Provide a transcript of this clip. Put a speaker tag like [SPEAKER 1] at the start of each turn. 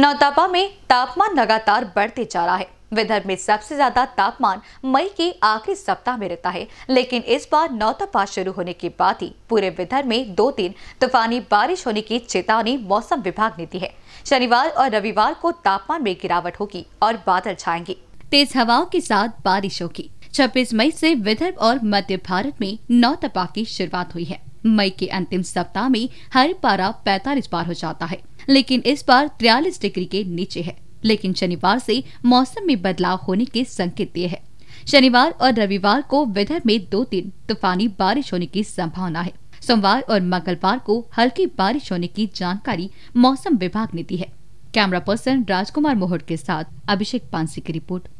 [SPEAKER 1] नौतापा में तापमान लगातार बढ़ते जा रहा है विदर्भ में सबसे ज्यादा तापमान मई के आखिरी सप्ताह में रहता है लेकिन इस बार नौतपा शुरू होने के बाद ही पूरे विदर्भ में दो तीन तूफानी बारिश होने की चेतावनी मौसम विभाग ने दी है शनिवार और रविवार को तापमान में गिरावट होगी और बादल छाएंगे तेज हवाओं के साथ बारिश होगी छब्बीस मई से विदर्भ और मध्य भारत में नौतपा की शुरुआत हुई है मई के अंतिम सप्ताह में हर पारा पैतालीस पार हो जाता है लेकिन इस बार तिरयालीस डिग्री के नीचे है लेकिन शनिवार से मौसम में बदलाव होने के संकेत दिए है शनिवार और रविवार को वेदर में दो तीन तूफानी बारिश होने की संभावना है सोमवार और मंगलवार को हल्की बारिश होने की जानकारी मौसम विभाग ने दी है कैमरा पर्सन राजकुमार मोहट के
[SPEAKER 2] साथ अभिषेक पांसी की रिपोर्ट